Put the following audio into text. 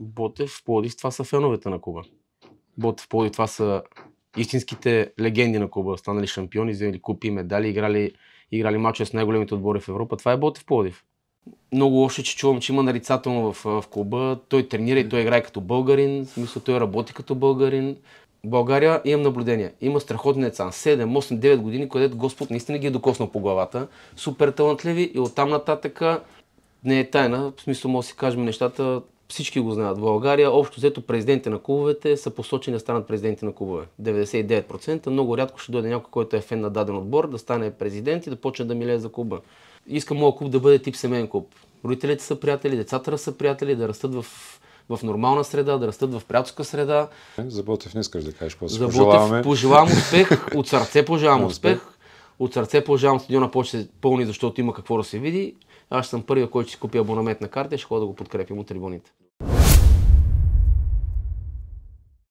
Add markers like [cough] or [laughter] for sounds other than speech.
Ботев, Плодив, това са феновете на Куба. Ботев, Плодив, това са истинските легенди на Куба, станали шампиони, взели купи, медали, играли, играли матча с най-големите отбори в Европа. Това е Ботев, Плодив. Много лошо, е, че чувам, че има нарицателно в, в клуба. Той тренира и той играе като българин, в смисъл той работи като българин. В България имам наблюдение. Има страхотни деца, 7, 8, 9 години, където Господ наистина ги е докоснал по главата. Супер талантливи и оттам нататък не е тайна. В смисъл може да си кажем нещата всички го знаят. В България общо взето президентите на клубовете са посочени да станат президенти на клубове. 99%. Много рядко ще дойде някой, който е фен на даден отбор, да стане президент и да почне да милее за клуба. Искам моят клуб да бъде тип семейен клуб. Родителите са приятели, децата да са приятели, да растат в в нормална среда, да растат в приятелска среда. Е, за Ботев не искаш да кажеш какво се Заботев, пожелаваме. пожелавам успех, [laughs] от сърце пожелавам успех. От сърце пожелавам стадиона повече се пълни, защото има какво да се види. Аз съм първият, който ще купи абонамент на карта и ще ходя да го подкрепим от трибуните.